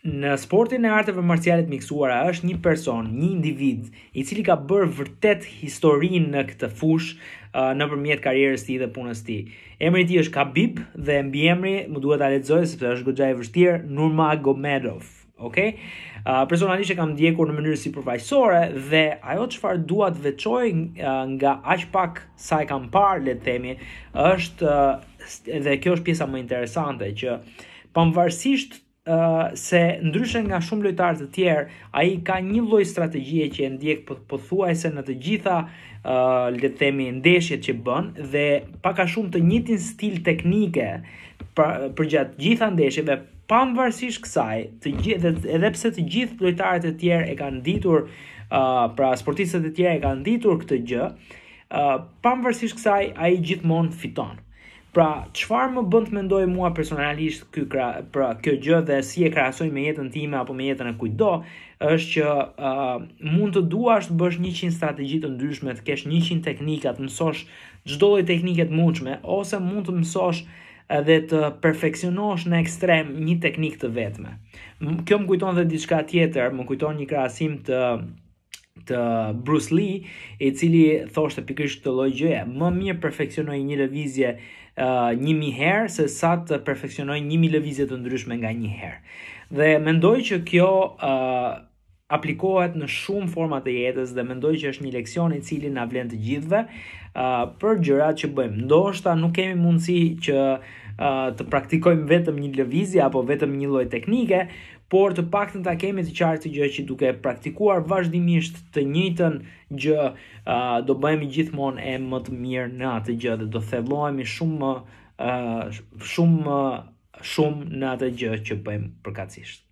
Në sportin e arteve marciale të miksuara është një person, një individ i cili ka bërë vërtet historinë në këtë fushë uh, nëpërmjet karrierës tij dhe punës tij. Emri i tij është Khabib dhe emri më duhet ta lexoj sepse është goxha i vështirë, Nurmagomedov. Okay? Uh, personalisht e kam ndjekur në mënyrë sipërfaqësore dhe ajo çfarë dua të veçoj uh, nga aq pak sa e kam parë, le të themi, është uh, dhe kjo është pjesa më interesante që pavarësisht se ndryshe nga shumë lojtarë të tjerë, ai ka një lloj strategjie që e ndjek po-, pothuajse në të gjitha uh, le të themi ndeshjet që bën dhe pak a shumë të njëtin stil teknike për, për gjatë gjitha ndeshjeve pavarësisht kësaj, të gjithë edhe pse të gjithë lojtarët e tjerë e kanë nditur Uh, pra sportistët e tjerë e kanë nditur këtë gjë, uh, pamë kësaj, ai gjithmonë fiton. Pra, qëfar më bënd të mendoj mua personalisht kjo, kra, pra, kjo gjë dhe si e krasoj me jetën time apo me jetën e kujdo, është që uh, mund të duash të bësh 100 strategi të ndryshme, të kesh 100 teknikat, mësosh gjdoj dhe tekniket mundshme, ose mund të mësosh edhe të perfekcionosh në ekstrem një teknik të vetme. Kjo më kujton dhe diçka tjetër, më kujton një krasim të të Bruce Lee, i cili thoshte pikërisht këtë lloj gjëje, më mirë perfeksionoj një lëvizje uh, 1000 herë se sa të perfeksionoj 1000 lëvizje të ndryshme nga një herë. Dhe mendoj që kjo uh, aplikohet në shumë forma të jetës dhe mendoj që është një leksion i cili na vlen të gjithëve uh, për gjërat që bëjmë. Ndoshta nuk kemi mundësi që të praktikojmë vetëm një lëvizje apo vetëm një lloj teknike, por të paktën ta kemi të qartë gjë që duke praktikuar vazhdimisht të njëjtën gjë, uh, do bëhemi gjithmonë e më të mirë në atë gjë dhe do thellohemi shumë më uh, shumë shumë në atë gjë që bëjmë përkatësisht.